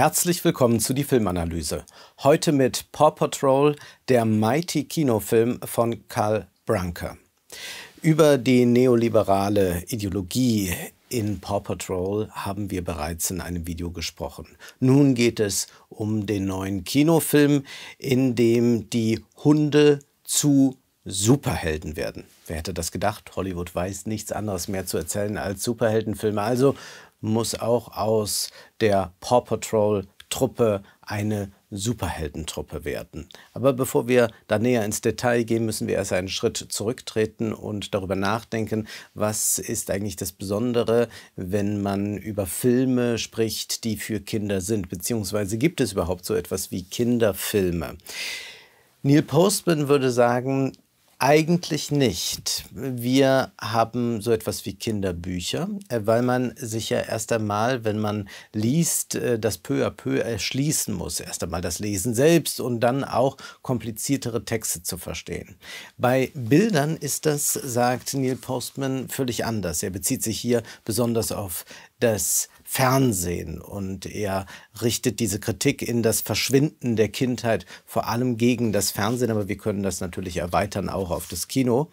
Herzlich willkommen zu die Filmanalyse. Heute mit Paw Patrol, der Mighty Kinofilm von Karl Branke. Über die neoliberale Ideologie in Paw Patrol haben wir bereits in einem Video gesprochen. Nun geht es um den neuen Kinofilm, in dem die Hunde zu Superhelden werden. Wer hätte das gedacht? Hollywood weiß nichts anderes mehr zu erzählen als Superheldenfilme. Also muss auch aus der Paw Patrol Truppe eine Superheldentruppe werden. Aber bevor wir da näher ins Detail gehen, müssen wir erst einen Schritt zurücktreten und darüber nachdenken, was ist eigentlich das Besondere, wenn man über Filme spricht, die für Kinder sind, beziehungsweise gibt es überhaupt so etwas wie Kinderfilme? Neil Postman würde sagen, eigentlich nicht. Wir haben so etwas wie Kinderbücher, äh, weil man sich ja erst einmal, wenn man liest, äh, das peu à peu erschließen muss. Erst einmal das Lesen selbst und dann auch kompliziertere Texte zu verstehen. Bei Bildern ist das, sagt Neil Postman, völlig anders. Er bezieht sich hier besonders auf das Fernsehen und er richtet diese Kritik in das Verschwinden der Kindheit vor allem gegen das Fernsehen, aber wir können das natürlich erweitern auch auf das Kino.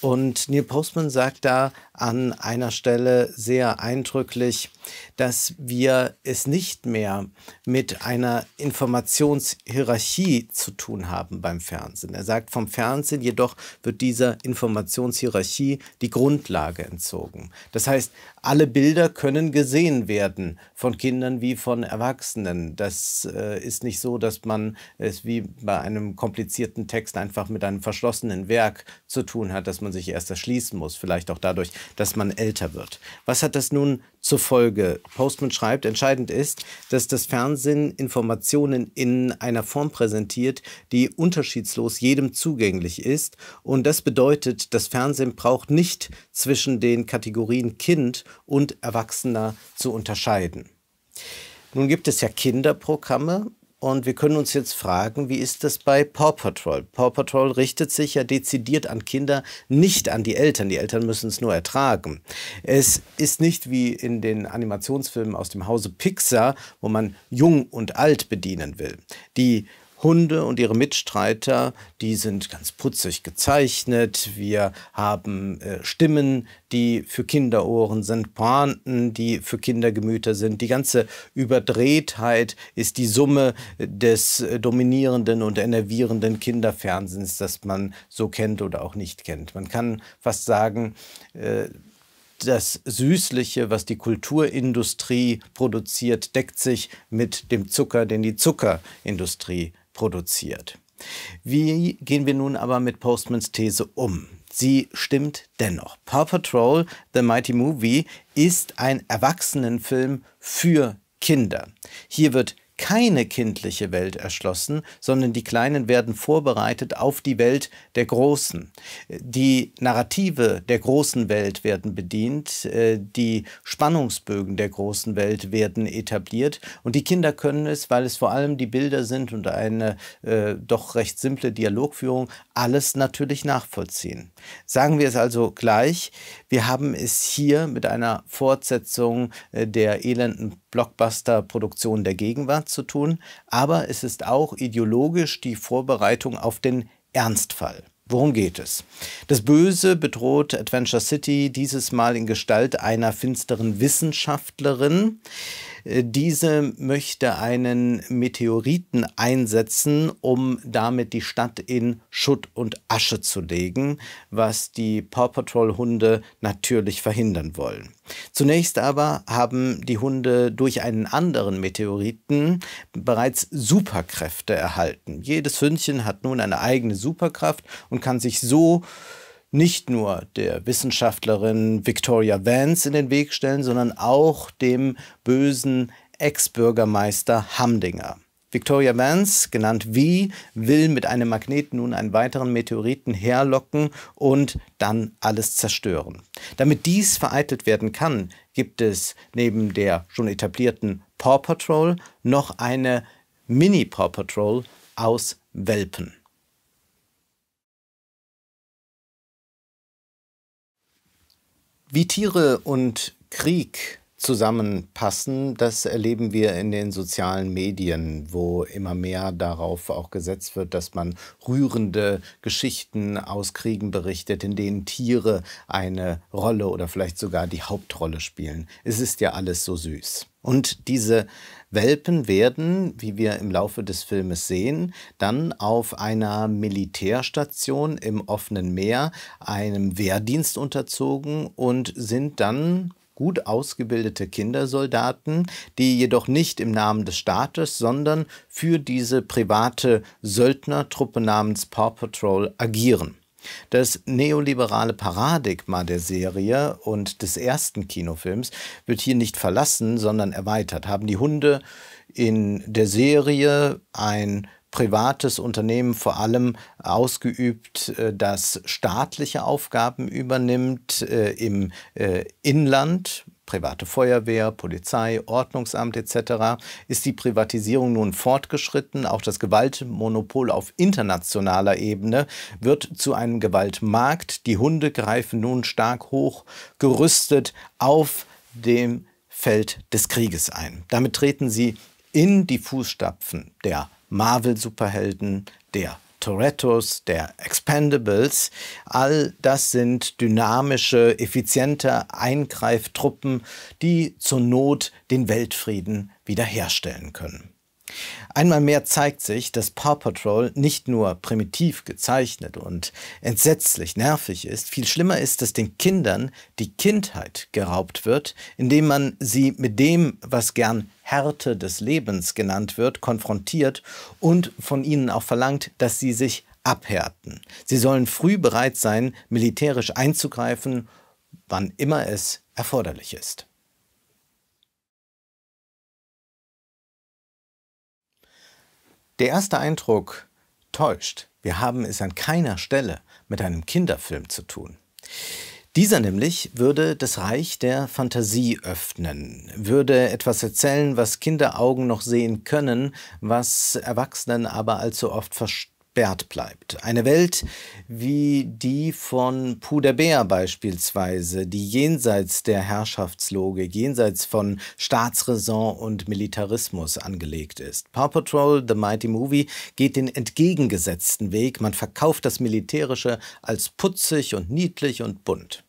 Und Neil Postman sagt da an einer Stelle sehr eindrücklich, dass wir es nicht mehr mit einer Informationshierarchie zu tun haben beim Fernsehen. Er sagt, vom Fernsehen jedoch wird dieser Informationshierarchie die Grundlage entzogen. Das heißt, alle Bilder können gesehen werden von Kindern wie von Erwachsenen. Das äh, ist nicht so, dass man es wie bei einem komplizierten Text einfach mit einem verschlossenen Werk zu tun hat, dass man sich erst erschließen muss. Vielleicht auch dadurch, dass man älter wird. Was hat das nun zur Folge? Postman schreibt, entscheidend ist, dass das Fernsehen Informationen in einer Form präsentiert, die unterschiedslos jedem zugänglich ist. Und das bedeutet, das Fernsehen braucht nicht zwischen den Kategorien Kind und Erwachsener zu unterscheiden. Nun gibt es ja Kinderprogramme und wir können uns jetzt fragen, wie ist das bei Paw Patrol? Paw Patrol richtet sich ja dezidiert an Kinder, nicht an die Eltern. Die Eltern müssen es nur ertragen. Es ist nicht wie in den Animationsfilmen aus dem Hause Pixar, wo man jung und alt bedienen will. Die Hunde und ihre Mitstreiter, die sind ganz putzig gezeichnet. Wir haben äh, Stimmen, die für Kinderohren sind, Pointen, die für Kindergemüter sind. Die ganze Überdrehtheit ist die Summe des äh, dominierenden und enervierenden Kinderfernsehens, das man so kennt oder auch nicht kennt. Man kann fast sagen, äh, das Süßliche, was die Kulturindustrie produziert, deckt sich mit dem Zucker, den die Zuckerindustrie produziert. Wie gehen wir nun aber mit Postmans These um? Sie stimmt dennoch. Paw Patrol, The Mighty Movie, ist ein Erwachsenenfilm für Kinder. Hier wird keine kindliche Welt erschlossen, sondern die Kleinen werden vorbereitet auf die Welt der Großen. Die Narrative der großen Welt werden bedient, äh, die Spannungsbögen der großen Welt werden etabliert und die Kinder können es, weil es vor allem die Bilder sind und eine äh, doch recht simple Dialogführung, alles natürlich nachvollziehen. Sagen wir es also gleich, wir haben es hier mit einer Fortsetzung äh, der elenden blockbuster produktion der Gegenwart zu tun, aber es ist auch ideologisch die Vorbereitung auf den Ernstfall. Worum geht es? Das Böse bedroht Adventure City dieses Mal in Gestalt einer finsteren Wissenschaftlerin, äh, diese möchte einen Meteoriten einsetzen, um damit die Stadt in Schutt und Asche zu legen, was die Paw Patrol Hunde natürlich verhindern wollen. Zunächst aber haben die Hunde durch einen anderen Meteoriten bereits Superkräfte erhalten. Jedes Hündchen hat nun eine eigene Superkraft und kann sich so äh, nicht nur der Wissenschaftlerin Victoria Vance in den Weg stellen, sondern auch dem bösen Ex-Bürgermeister Hamdinger. Victoria Vance, genannt V, will mit einem Magneten nun einen weiteren Meteoriten herlocken und dann alles zerstören. Damit dies vereitelt werden kann, gibt es neben der schon etablierten Paw Patrol noch eine Mini-Paw Patrol aus Welpen. Wie Tiere und Krieg zusammenpassen. Das erleben wir in den sozialen Medien, wo immer mehr darauf auch gesetzt wird, dass man rührende Geschichten aus Kriegen berichtet, in denen Tiere eine Rolle oder vielleicht sogar die Hauptrolle spielen. Es ist ja alles so süß. Und diese Welpen werden, wie wir im Laufe des Filmes sehen, dann auf einer Militärstation im offenen Meer einem Wehrdienst unterzogen und sind dann gut ausgebildete Kindersoldaten, die jedoch nicht im Namen des Staates, sondern für diese private Söldnertruppe namens Paw Patrol agieren. Das neoliberale Paradigma der Serie und des ersten Kinofilms wird hier nicht verlassen, sondern erweitert. Haben die Hunde in der Serie ein privates Unternehmen vor allem ausgeübt, äh, das staatliche Aufgaben übernimmt äh, im äh, Inland, private Feuerwehr, Polizei, Ordnungsamt etc. ist die Privatisierung nun fortgeschritten. Auch das Gewaltmonopol auf internationaler Ebene wird zu einem Gewaltmarkt. Die Hunde greifen nun stark hoch gerüstet auf dem Feld des Krieges ein. Damit treten sie in die Fußstapfen der Marvel-Superhelden, der Torettos, der Expendables, all das sind dynamische, effiziente Eingreiftruppen, die zur Not den Weltfrieden wiederherstellen können. Einmal mehr zeigt sich, dass Paw Patrol nicht nur primitiv gezeichnet und entsetzlich nervig ist, viel schlimmer ist, dass den Kindern die Kindheit geraubt wird, indem man sie mit dem, was gern Härte des Lebens genannt wird, konfrontiert und von ihnen auch verlangt, dass sie sich abhärten. Sie sollen früh bereit sein, militärisch einzugreifen, wann immer es erforderlich ist. Der erste Eindruck täuscht. Wir haben es an keiner Stelle mit einem Kinderfilm zu tun. Dieser nämlich würde das Reich der Fantasie öffnen, würde etwas erzählen, was Kinderaugen noch sehen können, was Erwachsenen aber allzu oft verstehen gesperrt bleibt. Eine Welt wie die von Puderbär beispielsweise, die jenseits der Herrschaftslogik, jenseits von Staatsräson und Militarismus angelegt ist. Paw Patrol, The Mighty Movie, geht den entgegengesetzten Weg. Man verkauft das Militärische als putzig und niedlich und bunt.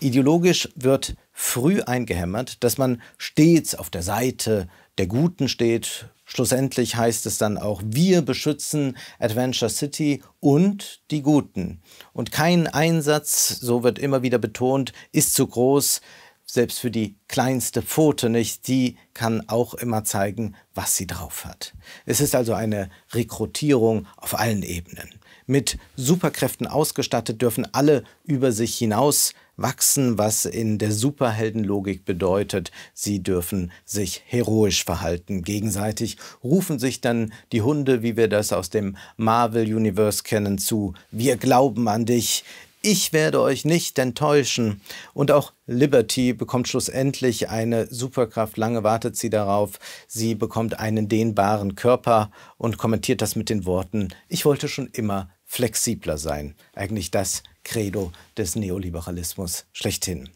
Ideologisch wird früh eingehämmert, dass man stets auf der Seite der Guten steht Schlussendlich heißt es dann auch, wir beschützen Adventure City und die Guten. Und kein Einsatz, so wird immer wieder betont, ist zu groß, selbst für die kleinste Pfote nicht, die kann auch immer zeigen, was sie drauf hat. Es ist also eine Rekrutierung auf allen Ebenen mit Superkräften ausgestattet, dürfen alle über sich hinaus wachsen, was in der Superheldenlogik bedeutet, sie dürfen sich heroisch verhalten. Gegenseitig rufen sich dann die Hunde, wie wir das aus dem Marvel Universe kennen, zu Wir glauben an dich, ich werde euch nicht enttäuschen. Und auch Liberty bekommt schlussendlich eine Superkraft. Lange wartet sie darauf. Sie bekommt einen dehnbaren Körper und kommentiert das mit den Worten, ich wollte schon immer flexibler sein. Eigentlich das Credo des Neoliberalismus schlechthin.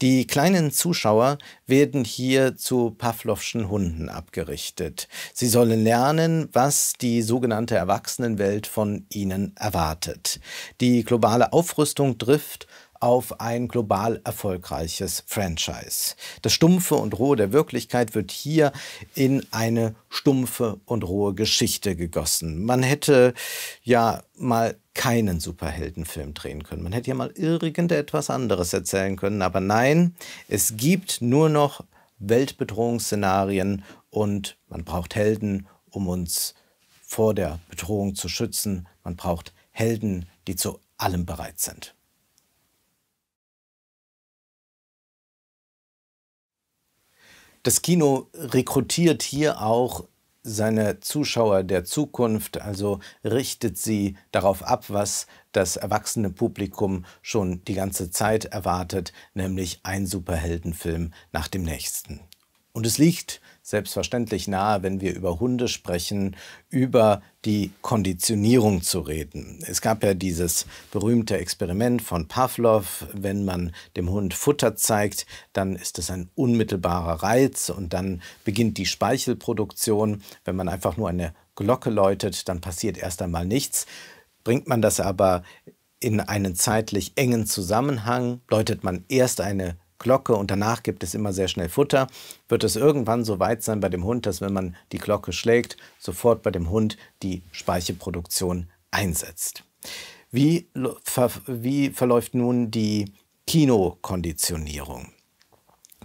Die kleinen Zuschauer werden hier zu Pavlovschen Hunden abgerichtet. Sie sollen lernen, was die sogenannte Erwachsenenwelt von ihnen erwartet. Die globale Aufrüstung trifft auf ein global erfolgreiches Franchise. Das Stumpfe und Rohe der Wirklichkeit wird hier in eine stumpfe und rohe Geschichte gegossen. Man hätte ja mal keinen Superheldenfilm drehen können. Man hätte ja mal irgendetwas anderes erzählen können, aber nein, es gibt nur noch Weltbedrohungsszenarien und man braucht Helden, um uns vor der Bedrohung zu schützen. Man braucht Helden, die zu allem bereit sind. Das Kino rekrutiert hier auch seine Zuschauer der Zukunft, also richtet sie darauf ab, was das erwachsene Publikum schon die ganze Zeit erwartet, nämlich ein Superheldenfilm nach dem nächsten. Und es liegt selbstverständlich nahe, wenn wir über Hunde sprechen, über die Konditionierung zu reden. Es gab ja dieses berühmte Experiment von Pavlov, wenn man dem Hund Futter zeigt, dann ist es ein unmittelbarer Reiz und dann beginnt die Speichelproduktion. Wenn man einfach nur eine Glocke läutet, dann passiert erst einmal nichts. Bringt man das aber in einen zeitlich engen Zusammenhang, läutet man erst eine Glocke und danach gibt es immer sehr schnell Futter, wird es irgendwann so weit sein bei dem Hund, dass wenn man die Glocke schlägt, sofort bei dem Hund die Speichelproduktion einsetzt. Wie, ver wie verläuft nun die Kinokonditionierung?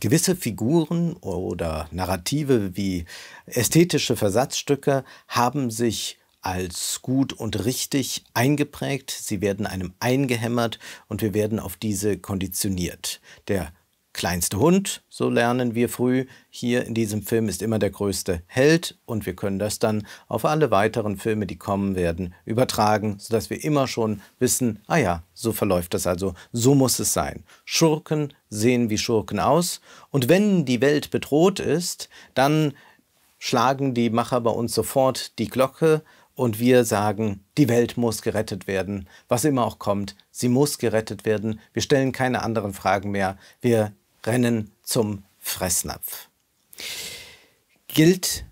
Gewisse Figuren oder Narrative wie ästhetische Versatzstücke haben sich als gut und richtig eingeprägt, sie werden einem eingehämmert und wir werden auf diese konditioniert. Der kleinste Hund, so lernen wir früh, hier in diesem Film ist immer der größte Held und wir können das dann auf alle weiteren Filme, die kommen werden, übertragen, sodass wir immer schon wissen, ah ja, so verläuft das also, so muss es sein. Schurken sehen wie Schurken aus und wenn die Welt bedroht ist, dann schlagen die Macher bei uns sofort die Glocke und wir sagen, die Welt muss gerettet werden, was immer auch kommt, sie muss gerettet werden, wir stellen keine anderen Fragen mehr, wir rennen zum Fressnapf. Gilt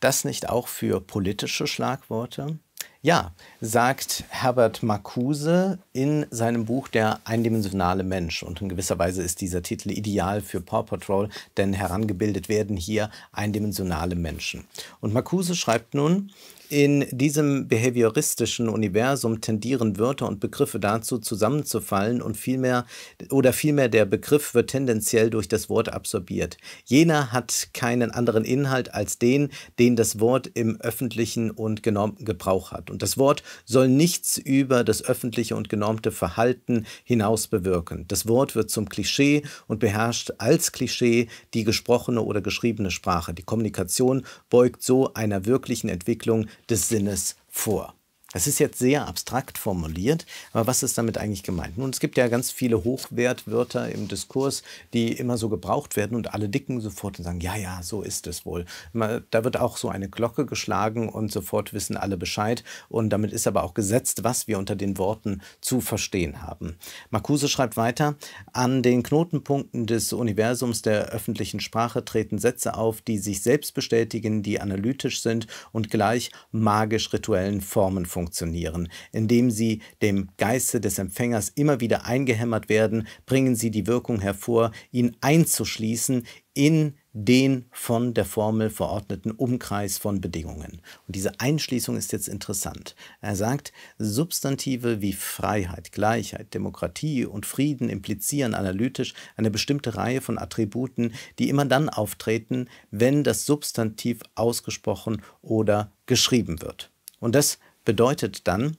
das nicht auch für politische Schlagworte? Ja, sagt Herbert Marcuse in seinem Buch Der eindimensionale Mensch. Und in gewisser Weise ist dieser Titel ideal für Paw Patrol, denn herangebildet werden hier eindimensionale Menschen. Und Marcuse schreibt nun, in diesem behavioristischen Universum tendieren Wörter und Begriffe dazu, zusammenzufallen und vielmehr oder vielmehr der Begriff wird tendenziell durch das Wort absorbiert. Jener hat keinen anderen Inhalt als den, den das Wort im öffentlichen und genormten Gebrauch hat. Und das Wort soll nichts über das öffentliche und genormte Verhalten hinaus bewirken. Das Wort wird zum Klischee und beherrscht als Klischee die gesprochene oder geschriebene Sprache. Die Kommunikation beugt so einer wirklichen Entwicklung des Sinnes vor. Das ist jetzt sehr abstrakt formuliert, aber was ist damit eigentlich gemeint? Nun, es gibt ja ganz viele Hochwertwörter im Diskurs, die immer so gebraucht werden und alle dicken sofort und sagen, ja, ja, so ist es wohl. Da wird auch so eine Glocke geschlagen und sofort wissen alle Bescheid und damit ist aber auch gesetzt, was wir unter den Worten zu verstehen haben. Marcuse schreibt weiter, an den Knotenpunkten des Universums der öffentlichen Sprache treten Sätze auf, die sich selbst bestätigen, die analytisch sind und gleich magisch-rituellen Formen funktionieren funktionieren. Indem sie dem Geiste des Empfängers immer wieder eingehämmert werden, bringen sie die Wirkung hervor, ihn einzuschließen in den von der Formel verordneten Umkreis von Bedingungen. Und diese Einschließung ist jetzt interessant. Er sagt, Substantive wie Freiheit, Gleichheit, Demokratie und Frieden implizieren analytisch eine bestimmte Reihe von Attributen, die immer dann auftreten, wenn das Substantiv ausgesprochen oder geschrieben wird. Und das bedeutet dann,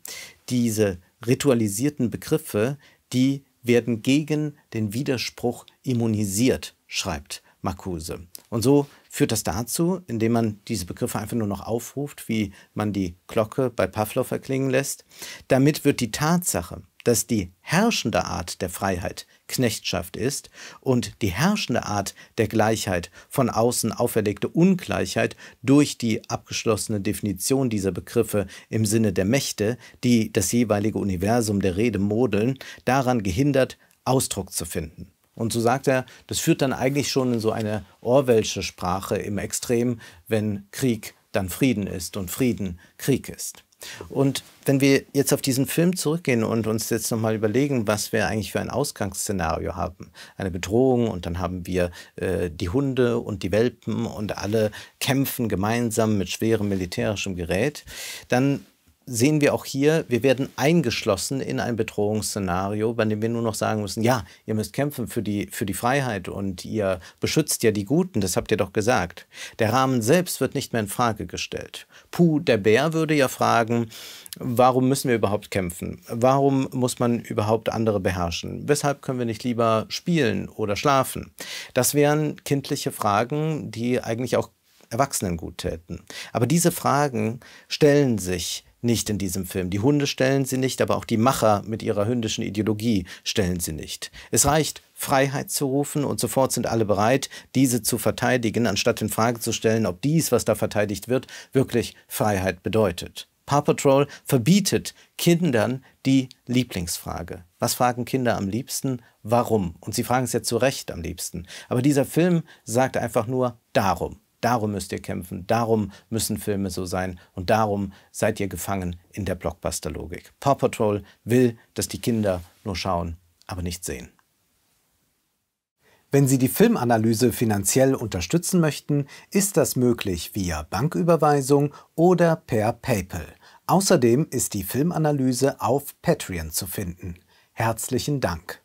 diese ritualisierten Begriffe, die werden gegen den Widerspruch immunisiert, schreibt Marcuse. Und so führt das dazu, indem man diese Begriffe einfach nur noch aufruft, wie man die Glocke bei Pavlov erklingen lässt. Damit wird die Tatsache, dass die herrschende Art der Freiheit Knechtschaft ist und die herrschende Art der Gleichheit von außen auferlegte Ungleichheit durch die abgeschlossene Definition dieser Begriffe im Sinne der Mächte, die das jeweilige Universum der Rede modeln, daran gehindert, Ausdruck zu finden. Und so sagt er, das führt dann eigentlich schon in so eine Orwellsche Sprache im Extrem, wenn Krieg dann Frieden ist und Frieden Krieg ist. Und wenn wir jetzt auf diesen Film zurückgehen und uns jetzt nochmal überlegen, was wir eigentlich für ein Ausgangsszenario haben. Eine Bedrohung und dann haben wir äh, die Hunde und die Welpen und alle kämpfen gemeinsam mit schwerem militärischem Gerät. Dann sehen wir auch hier, wir werden eingeschlossen in ein Bedrohungsszenario, bei dem wir nur noch sagen müssen, ja, ihr müsst kämpfen für die, für die Freiheit und ihr beschützt ja die Guten, das habt ihr doch gesagt. Der Rahmen selbst wird nicht mehr in Frage gestellt. Puh, der Bär würde ja fragen, warum müssen wir überhaupt kämpfen? Warum muss man überhaupt andere beherrschen? Weshalb können wir nicht lieber spielen oder schlafen? Das wären kindliche Fragen, die eigentlich auch Erwachsenen gut täten. Aber diese Fragen stellen sich nicht in diesem Film. Die Hunde stellen sie nicht, aber auch die Macher mit ihrer hündischen Ideologie stellen sie nicht. Es reicht, Freiheit zu rufen und sofort sind alle bereit, diese zu verteidigen, anstatt in Frage zu stellen, ob dies, was da verteidigt wird, wirklich Freiheit bedeutet. Paw Patrol verbietet Kindern die Lieblingsfrage. Was fragen Kinder am liebsten? Warum? Und sie fragen es ja zu Recht am liebsten. Aber dieser Film sagt einfach nur darum. Darum müsst ihr kämpfen, darum müssen Filme so sein und darum seid ihr gefangen in der Blockbuster-Logik. Paw Patrol will, dass die Kinder nur schauen, aber nicht sehen. Wenn Sie die Filmanalyse finanziell unterstützen möchten, ist das möglich via Banküberweisung oder per PayPal. Außerdem ist die Filmanalyse auf Patreon zu finden. Herzlichen Dank.